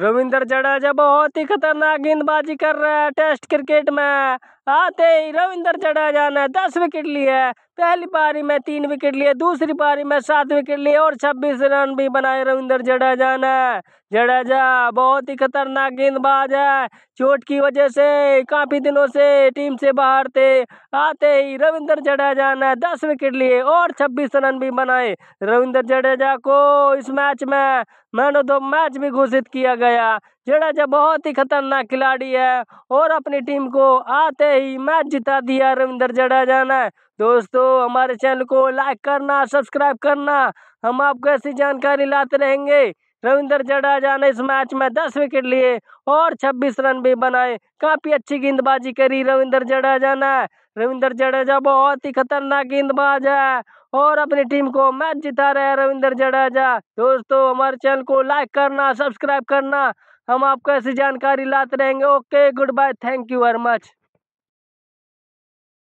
रविंदर जडेजा बहुत ही खतरनाक गेंदबाजी कर रहा है टेस्ट क्रिकेट में आते ही रविंदर जडेजा ने दस विकेट लिए पहली पारी में तीन विकेट लिए दूसरी पारी में सात विकेट लिए और छब्बीस रन भी बनाए रविंदर जडेजा ने जडेजा बहुत ही खतरनाक गेंदबाज है चोट की वजह से काफ़ी दिनों से टीम से बाहर थे आते ही रविंदर जडेजा ने दस विकेट लिए और छब्बीस रन भी बनाए रविंदर जडेजा को इस मैच में मैन ऑफ द मैच भी घोषित किया गया गया जो बहुत ही खतरनाक खिलाड़ी है और अपनी टीम को आते ही मैच जिता दिया रविंद्र जडेजा ने दोस्तों हमारे चैनल को लाइक करना सब्सक्राइब करना हम आपको ऐसी जानकारी लाते रहेंगे रविंदर जडेजा ने इस मैच में दस विकेट लिए और छब्बीस रन भी बनाए काफ़ी अच्छी गेंदबाजी करी रविंदर जडेजा ने रविंदर जडेजा बहुत ही खतरनाक गेंदबाज है और अपनी टीम को मैच जिता रहे हैं रविंदर जडेजा दोस्तों हमारे चैनल को लाइक करना सब्सक्राइब करना हम आपको ऐसी जानकारी लाते रहेंगे okay good bye thank you very much